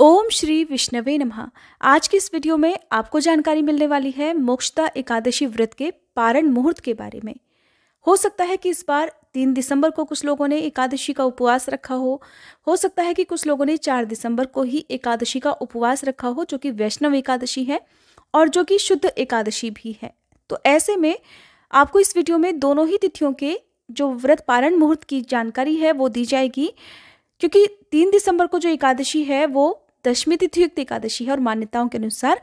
ओम श्री विष्णवे नमः आज की इस वीडियो में आपको जानकारी मिलने वाली है मोक्षता एकादशी व्रत के पारण मुहूर्त के बारे में हो सकता है कि इस बार तीन दिसंबर को कुछ लोगों ने एकादशी का उपवास रखा हो हो सकता है कि कुछ लोगों ने चार दिसंबर को ही एकादशी का उपवास रखा हो जो कि वैष्णव एकादशी है और जो कि शुद्ध एकादशी भी है तो ऐसे में आपको इस वीडियो में दोनों ही तिथियों के जो व्रत पारण मुहूर्त की जानकारी है वो दी जाएगी क्योंकि तीन दिसंबर को जो एकादशी है वो दशमी तिथि युक्त एकादशी है और मान्यताओं के अनुसार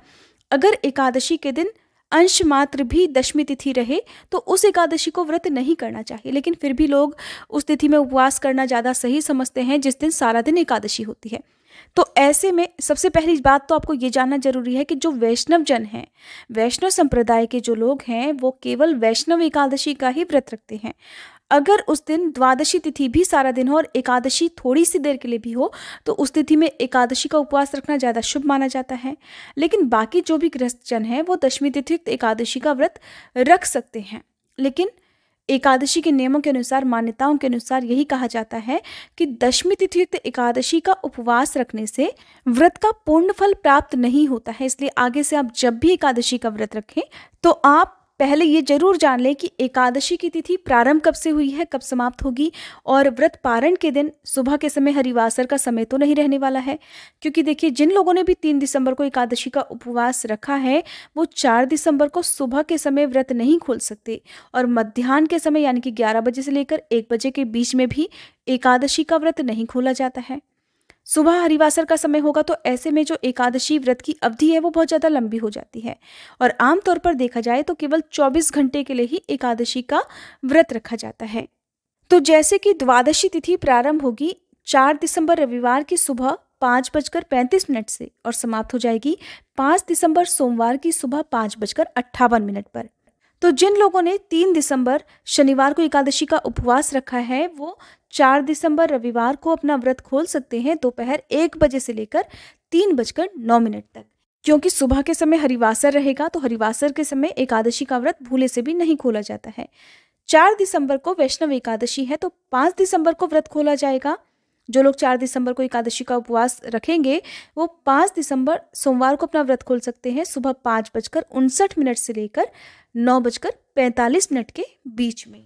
अगर एकादशी के दिन अंश मात्र भी दशमी तिथि रहे तो उस एकादशी को व्रत नहीं करना चाहिए लेकिन फिर भी लोग उस तिथि में उपवास करना ज़्यादा सही समझते हैं जिस दिन सारा दिन एकादशी होती है तो ऐसे में सबसे पहली बात तो आपको ये जानना जरूरी है कि जो वैष्णव जन हैं वैष्णव संप्रदाय के जो लोग हैं वो केवल वैष्णव एकादशी का ही व्रत रखते हैं अगर उस दिन द्वादशी तिथि भी सारा दिन हो और एकादशी थोड़ी सी देर के लिए भी हो तो उस तिथि में एकादशी का उपवास रखना ज़्यादा शुभ माना जाता है लेकिन बाकी जो भी गृहस्थजन हैं वो दशमी तिथि एकादशी का व्रत रख सकते हैं लेकिन एकादशी के नियमों के अनुसार मान्यताओं के अनुसार यही कहा जाता है कि दशमी तिथियुक्त एकादशी का उपवास रखने से व्रत का पूर्ण फल प्राप्त नहीं होता है इसलिए आगे से आप जब भी एकादशी का व्रत रखें तो आप पहले ये जरूर जान लें कि एकादशी की तिथि प्रारंभ कब से हुई है कब समाप्त होगी और व्रत पारण के दिन सुबह के समय हरिवासर का समय तो नहीं रहने वाला है क्योंकि देखिए जिन लोगों ने भी तीन दिसंबर को एकादशी का उपवास रखा है वो चार दिसंबर को सुबह के समय व्रत नहीं खोल सकते और मध्यान्ह के समय यानी कि ग्यारह बजे से लेकर एक बजे के बीच में भी एकादशी का व्रत नहीं खोला जाता है सुबह हरिवासर का समय होगा तो ऐसे में जो एकादशी व्रत की अवधि है वो बहुत ज़्यादा लंबी हो जाती है और आमतौर पर देखा जाए तो केवल 24 घंटे के लिए ही एकादशी का व्रत रखा जाता है तो जैसे कि द्वादशी तिथि प्रारंभ होगी चार दिसंबर रविवार की सुबह पाँच बजकर पैंतीस मिनट से और समाप्त हो जाएगी पाँच दिसंबर सोमवार की सुबह पाँच बजकर अट्ठावन मिनट पर तो जिन लोगों ने तीन दिसंबर शनिवार को एकादशी का उपवास रखा है वो चार दिसंबर रविवार को अपना व्रत खोल सकते हैं दोपहर एक बजे से लेकर तीन बजकर नौ मिनट तक क्योंकि सुबह के समय हरिवासर रहेगा तो हरिवासर के समय एकादशी का व्रत भूले से भी नहीं खोला जाता है चार दिसंबर को वैष्णव एकादशी है तो पाँच दिसंबर को व्रत खोला जाएगा जो लोग चार दिसंबर को एकादशी का उपवास रखेंगे वो पाँच दिसंबर सोमवार को अपना व्रत खोल सकते हैं सुबह पाँच बजकर उनसठ मिनट से लेकर नौ बजकर पैंतालीस मिनट के बीच में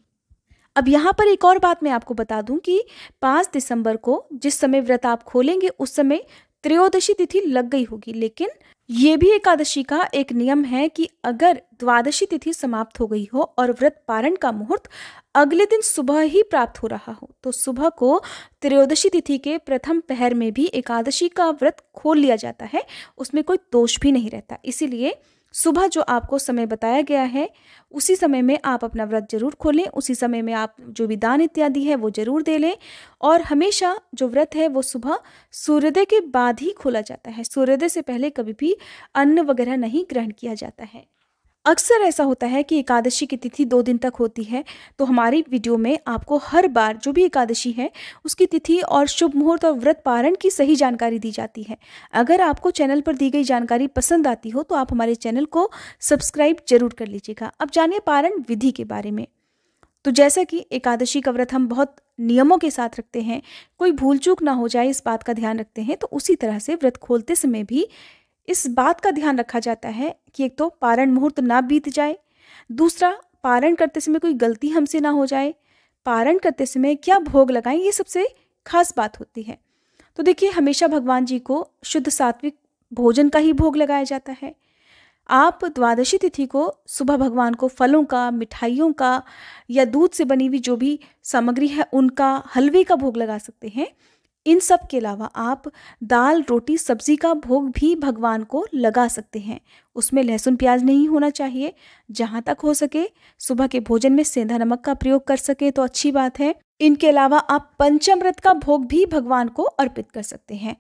अब यहाँ पर एक और बात मैं आपको बता दूँ कि पाँच दिसंबर को जिस समय व्रत आप खोलेंगे उस समय त्रयोदशी तिथि लग गई होगी लेकिन ये भी एकादशी का एक नियम है कि अगर द्वादशी तिथि समाप्त हो गई हो और व्रत पारण का मुहूर्त अगले दिन सुबह ही प्राप्त हो रहा हो तो सुबह को त्रयोदशी तिथि के प्रथम पहर में भी एकादशी का व्रत खोल लिया जाता है उसमें कोई दोष भी नहीं रहता इसीलिए सुबह जो आपको समय बताया गया है उसी समय में आप अपना व्रत जरूर खोलें उसी समय में आप जो भी दान इत्यादि है वो जरूर दे लें और हमेशा जो व्रत है वो सुबह सूर्योदय के बाद ही खोला जाता है सूर्योदय से पहले कभी भी अन्न वगैरह नहीं ग्रहण किया जाता है अक्सर ऐसा होता है कि एकादशी की तिथि दो दिन तक होती है तो हमारी वीडियो में आपको हर बार जो भी एकादशी है उसकी तिथि और शुभ मुहूर्त और व्रत पारण की सही जानकारी दी जाती है अगर आपको चैनल पर दी गई जानकारी पसंद आती हो तो आप हमारे चैनल को सब्सक्राइब जरूर कर लीजिएगा अब जानिए पारण विधि के बारे में तो जैसा कि एकादशी का व्रत हम बहुत नियमों के साथ रखते हैं कोई भूल चूक ना हो जाए इस बात का ध्यान रखते हैं तो उसी तरह से व्रत खोलते समय भी इस बात का ध्यान रखा जाता है कि एक तो पारण मुहूर्त ना बीत जाए दूसरा पारण करते समय कोई गलती हमसे ना हो जाए पारण करते समय क्या भोग लगाएं ये सबसे खास बात होती है तो देखिए हमेशा भगवान जी को शुद्ध सात्विक भोजन का ही भोग लगाया जाता है आप द्वादशी तिथि को सुबह भगवान को फलों का मिठाइयों का या दूध से बनी हुई जो भी सामग्री है उनका हलवे का भोग लगा सकते हैं इन सब के अलावा आप दाल रोटी सब्जी का भोग भी भगवान को लगा सकते हैं उसमें लहसुन प्याज नहीं होना चाहिए जहाँ तक हो सके सुबह के भोजन में सेंधा नमक का प्रयोग कर सके तो अच्छी बात है इनके अलावा आप पंचमृत का भोग भी भगवान को अर्पित कर सकते हैं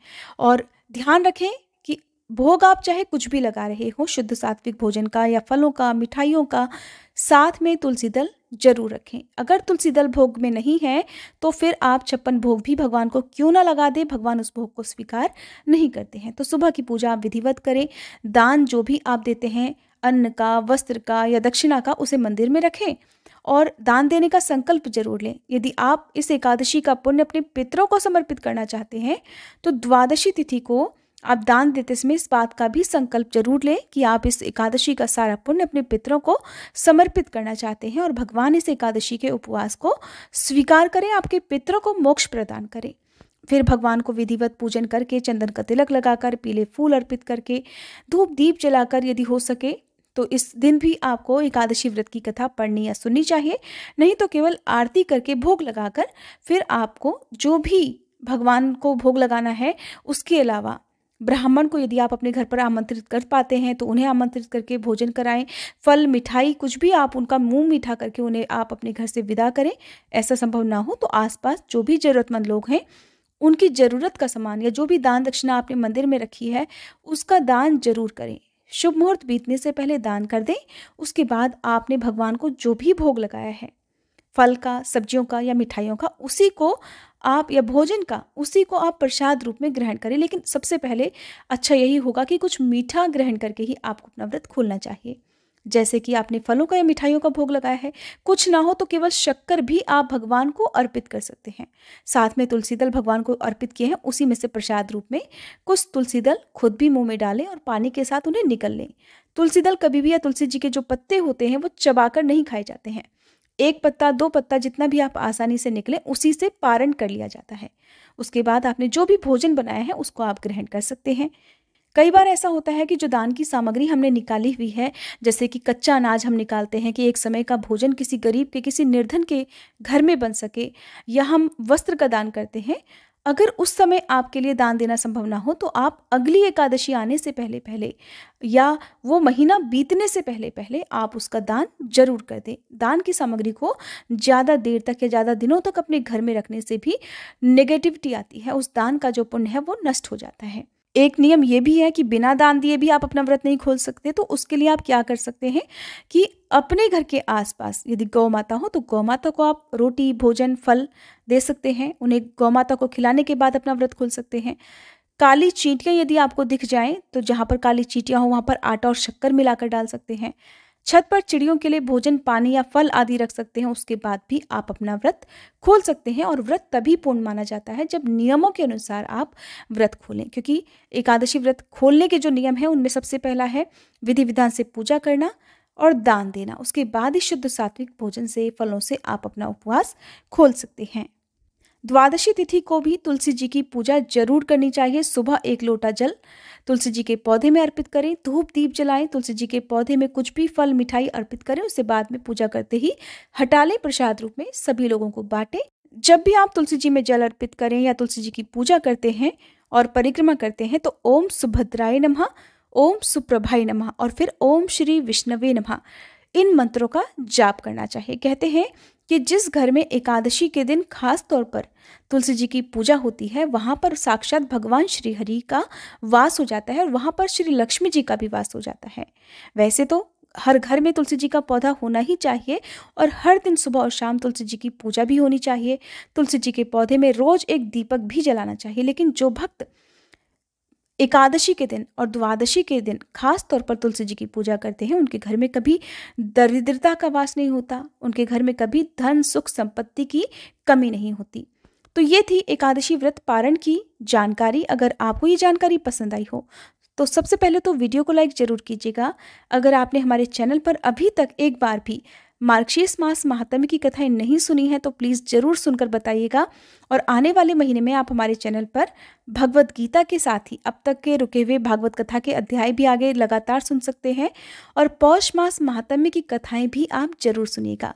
और ध्यान रखें कि भोग आप चाहे कुछ भी लगा रहे हो शुद्ध सात्विक भोजन का या फलों का मिठाइयों का साथ में तुलसी दल जरूर रखें अगर तुलसी दल भोग में नहीं है तो फिर आप छप्पन भोग भी भगवान को क्यों ना लगा दें भगवान उस भोग को स्वीकार नहीं करते हैं तो सुबह की पूजा आप विधिवत करें दान जो भी आप देते हैं अन्न का वस्त्र का या दक्षिणा का उसे मंदिर में रखें और दान देने का संकल्प जरूर लें यदि आप इस एकादशी का पुण्य अपने पितरों को समर्पित करना चाहते हैं तो द्वादशी तिथि को आप दान देते समय इस बात का भी संकल्प जरूर लें कि आप इस एकादशी का सारा पुण्य अपने पितरों को समर्पित करना चाहते हैं और भगवान इस एकादशी के उपवास को स्वीकार करें आपके पितरों को मोक्ष प्रदान करें फिर भगवान को विधिवत पूजन करके चंदन का तिलक लगाकर पीले फूल अर्पित करके धूप दीप जलाकर यदि हो सके तो इस दिन भी आपको एकादशी व्रत की कथा पढ़नी या सुननी चाहिए नहीं तो केवल आरती करके भोग लगाकर फिर आपको जो भी भगवान को भोग लगाना है उसके अलावा ब्राह्मण को यदि आप अपने घर पर आमंत्रित कर पाते हैं तो उन्हें आमंत्रित करके भोजन कराएं फल मिठाई कुछ भी आप उनका मुंह मीठा करके उन्हें आप अपने घर से विदा करें ऐसा संभव ना हो तो आसपास जो भी ज़रूरतमंद लोग हैं उनकी ज़रूरत का सामान या जो भी दान दक्षिणा आपने मंदिर में रखी है उसका दान जरूर करें शुभ मुहूर्त बीतने से पहले दान कर दें उसके बाद आपने भगवान को जो भी भोग लगाया है फल का सब्जियों का या मिठाइयों का उसी को आप या भोजन का उसी को आप प्रसाद रूप में ग्रहण करें लेकिन सबसे पहले अच्छा यही होगा कि कुछ मीठा ग्रहण करके ही आपको अपना व्रत खोलना चाहिए जैसे कि आपने फलों का या मिठाइयों का भोग लगाया है कुछ ना हो तो केवल शक्कर भी आप भगवान को अर्पित कर सकते हैं साथ में तुलसी दल भगवान को अर्पित किए हैं उसी में से प्रसाद रूप में कुछ तुलसी दल खुद भी मुंह में डालें और पानी के साथ उन्हें निकल लें तुलसी दल कभी भी या तुलसी जी के जो पत्ते होते हैं वो चबाकर नहीं खाए जाते हैं एक पत्ता दो पत्ता जितना भी आप आसानी से निकले उसी से पारण कर लिया जाता है उसके बाद आपने जो भी भोजन बनाया है उसको आप ग्रहण कर सकते हैं कई बार ऐसा होता है कि जो दान की सामग्री हमने निकाली हुई है जैसे कि कच्चा अनाज हम निकालते हैं कि एक समय का भोजन किसी गरीब के किसी निर्धन के घर में बन सके या हम वस्त्र का दान करते हैं अगर उस समय आपके लिए दान देना संभव ना हो तो आप अगली एकादशी आने से पहले पहले या वो महीना बीतने से पहले पहले आप उसका दान जरूर कर दें दान की सामग्री को ज़्यादा देर तक या ज़्यादा दिनों तक अपने घर में रखने से भी नेगेटिविटी आती है उस दान का जो पुण्य है वो नष्ट हो जाता है एक नियम ये भी है कि बिना दान दिए भी आप अपना व्रत नहीं खोल सकते तो उसके लिए आप क्या कर सकते हैं कि अपने घर के आसपास यदि गौ माता हो तो गौ माता को आप रोटी भोजन फल दे सकते हैं उन्हें गौ माता को खिलाने के बाद अपना व्रत खोल सकते हैं काली चींटियाँ यदि आपको दिख जाएँ तो जहाँ पर काली चींटियाँ हों वहाँ पर आटा और शक्कर मिलाकर डाल सकते हैं छत पर चिड़ियों के लिए भोजन पानी या फल आदि रख सकते हैं उसके बाद भी आप अपना व्रत खोल सकते हैं और व्रत तभी पूर्ण माना जाता है जब नियमों के अनुसार आप व्रत खोलें क्योंकि एकादशी व्रत खोलने के जो नियम हैं उनमें सबसे पहला है विधि विधान से पूजा करना और दान देना उसके बाद ही शुद्ध सात्विक भोजन से फलों से आप अपना उपवास खोल सकते हैं द्वादशी तिथि को भी तुलसी जी की पूजा जरूर करनी चाहिए सुबह एक लोटा जल तुलसी जी के पौधे में अर्पित करें धूप दीप जलाएं तुलसी जी के पौधे में कुछ भी फल मिठाई अर्पित करें उसे बाद में पूजा करते ही हटा लें प्रसाद रूप में सभी लोगों को बांटें जब भी आप तुलसी जी में जल अर्पित करें या तुलसी जी की पूजा करते हैं और परिक्रमा करते हैं तो ओम सुभद्राय नमः ओम सुप्रभाय नमः और फिर ओम श्री विष्णवे नमः इन मंत्रों का जाप करना चाहिए कहते हैं कि जिस घर में एकादशी के दिन खास तौर पर तुलसी जी की पूजा होती है वहाँ पर साक्षात भगवान श्री हरि का वास हो जाता है और वहाँ पर श्री लक्ष्मी जी का भी वास हो जाता है वैसे तो हर घर में तुलसी जी का पौधा होना ही चाहिए और हर दिन सुबह और शाम तुलसी जी की पूजा भी होनी चाहिए तुलसी जी के पौधे में रोज एक दीपक भी जलाना चाहिए लेकिन जो भक्त एकादशी के दिन और द्वादशी के दिन खास तौर पर तुलसी जी की पूजा करते हैं उनके घर में कभी दरिद्रता का वास नहीं होता उनके घर में कभी धन सुख संपत्ति की कमी नहीं होती तो ये थी एकादशी व्रत पारण की जानकारी अगर आपको ये जानकारी पसंद आई हो तो सबसे पहले तो वीडियो को लाइक ज़रूर कीजिएगा अगर आपने हमारे चैनल पर अभी तक एक बार भी मार्क्शीस मास महात्म्य की कथाएं नहीं सुनी हैं तो प्लीज़ ज़रूर सुनकर बताइएगा और आने वाले महीने में आप हमारे चैनल पर भगवत गीता के साथ ही अब तक के रुके हुए भागवत कथा के अध्याय भी आगे लगातार सुन सकते हैं और पौष मास महात्म्य की कथाएं भी आप जरूर सुनिएगा